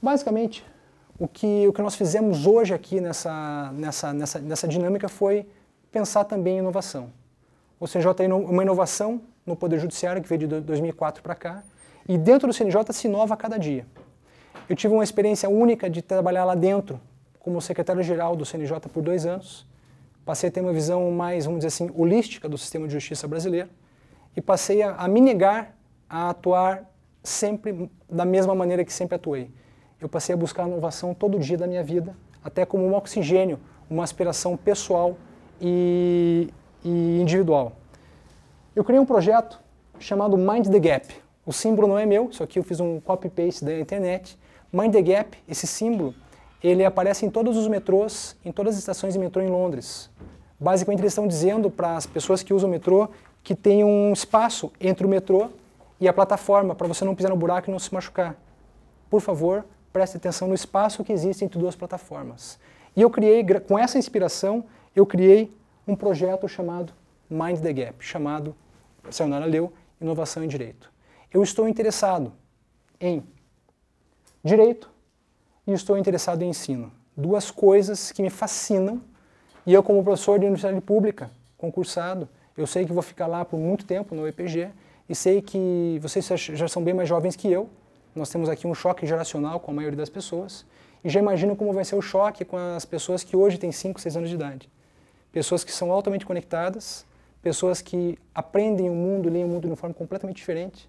Basicamente, o que, o que nós fizemos hoje aqui nessa, nessa, nessa, nessa dinâmica foi pensar também em inovação. O CNJ tem é uma inovação no Poder Judiciário que veio de 2004 para cá, e dentro do CNJ se inova a cada dia. Eu tive uma experiência única de trabalhar lá dentro como secretário-geral do CNJ por dois anos, passei a ter uma visão mais, vamos dizer assim, holística do sistema de justiça brasileiro e passei a, a me negar a atuar sempre da mesma maneira que sempre atuei eu passei a buscar inovação todo dia da minha vida, até como um oxigênio, uma aspiração pessoal e, e individual. Eu criei um projeto chamado Mind the Gap. O símbolo não é meu, isso aqui eu fiz um copy-paste da internet. Mind the Gap, esse símbolo, ele aparece em todos os metrôs, em todas as estações de metrô em Londres. Basicamente, eles estão dizendo para as pessoas que usam o metrô que tem um espaço entre o metrô e a plataforma para você não pisar no buraco e não se machucar. Por favor, preste atenção no espaço que existe entre duas plataformas. E eu criei, com essa inspiração, eu criei um projeto chamado Mind the Gap, chamado Sayonara Leu, Inovação em Direito. Eu estou interessado em direito e estou interessado em ensino. Duas coisas que me fascinam e eu, como professor de universidade pública, concursado, eu sei que vou ficar lá por muito tempo no EPG e sei que vocês já são bem mais jovens que eu, nós temos aqui um choque geracional com a maioria das pessoas. E já imagino como vai ser o choque com as pessoas que hoje têm 5, 6 anos de idade. Pessoas que são altamente conectadas, pessoas que aprendem o mundo, leem o mundo de uma forma completamente diferente.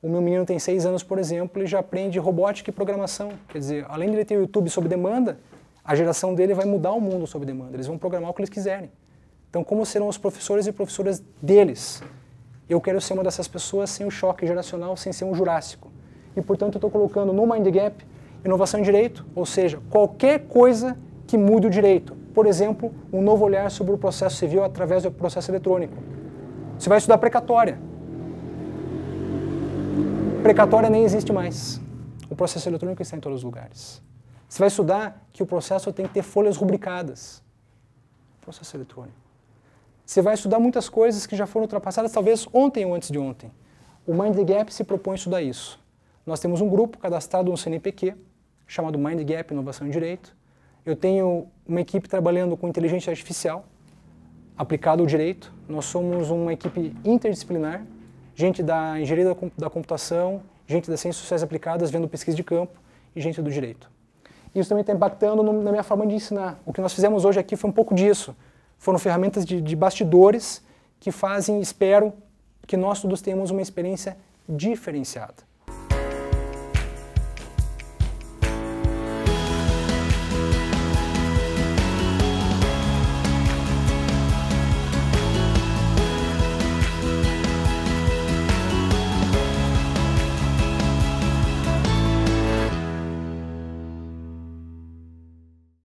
O meu menino tem 6 anos, por exemplo, e já aprende robótica e programação. Quer dizer, além de ele ter o YouTube sob demanda, a geração dele vai mudar o mundo sob demanda. Eles vão programar o que eles quiserem. Então, como serão os professores e professoras deles? Eu quero ser uma dessas pessoas sem o choque geracional, sem ser um jurássico e, portanto, estou colocando no Mind Gap inovação em direito, ou seja, qualquer coisa que mude o direito. Por exemplo, um novo olhar sobre o processo civil através do processo eletrônico. Você vai estudar precatória. Precatória nem existe mais. O processo eletrônico está em todos os lugares. Você vai estudar que o processo tem que ter folhas rubricadas. Processo eletrônico. Você vai estudar muitas coisas que já foram ultrapassadas, talvez ontem ou antes de ontem. O Mind the Gap se propõe a estudar isso. Nós temos um grupo cadastrado no CNPq, chamado Mind Gap Inovação em Direito. Eu tenho uma equipe trabalhando com inteligência artificial aplicada ao direito. Nós somos uma equipe interdisciplinar, gente da engenharia da computação, gente das ciências sociais aplicadas vendo pesquisa de campo e gente do direito. Isso também está impactando no, na minha forma de ensinar. O que nós fizemos hoje aqui foi um pouco disso. Foram ferramentas de, de bastidores que fazem, espero, que nós todos tenhamos uma experiência diferenciada.